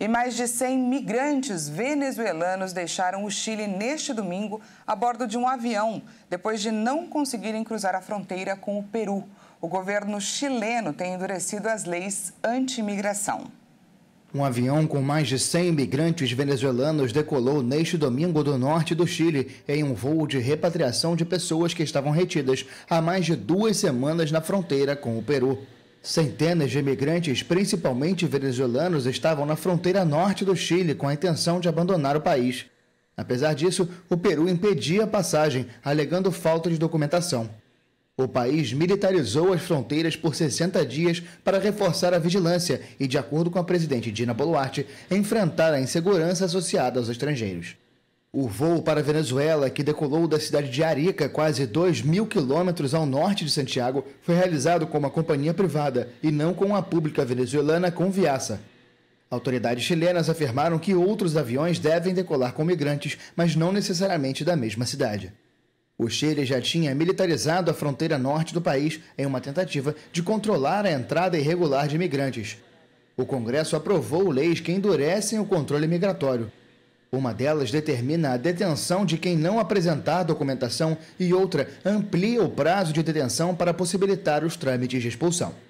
E mais de 100 migrantes venezuelanos deixaram o Chile neste domingo a bordo de um avião, depois de não conseguirem cruzar a fronteira com o Peru. O governo chileno tem endurecido as leis anti-imigração. Um avião com mais de 100 imigrantes venezuelanos decolou neste domingo do norte do Chile em um voo de repatriação de pessoas que estavam retidas há mais de duas semanas na fronteira com o Peru. Centenas de imigrantes, principalmente venezuelanos, estavam na fronteira norte do Chile com a intenção de abandonar o país. Apesar disso, o Peru impedia a passagem, alegando falta de documentação. O país militarizou as fronteiras por 60 dias para reforçar a vigilância e, de acordo com a presidente Dina Boluarte, enfrentar a insegurança associada aos estrangeiros. O voo para a Venezuela, que decolou da cidade de Arica, quase 2 mil quilômetros ao norte de Santiago, foi realizado com uma companhia privada e não com a pública venezuelana Conviaça. Autoridades chilenas afirmaram que outros aviões devem decolar com migrantes, mas não necessariamente da mesma cidade. O Chile já tinha militarizado a fronteira norte do país em uma tentativa de controlar a entrada irregular de imigrantes. O Congresso aprovou leis que endurecem o controle migratório. Uma delas determina a detenção de quem não apresentar documentação e outra amplia o prazo de detenção para possibilitar os trâmites de expulsão.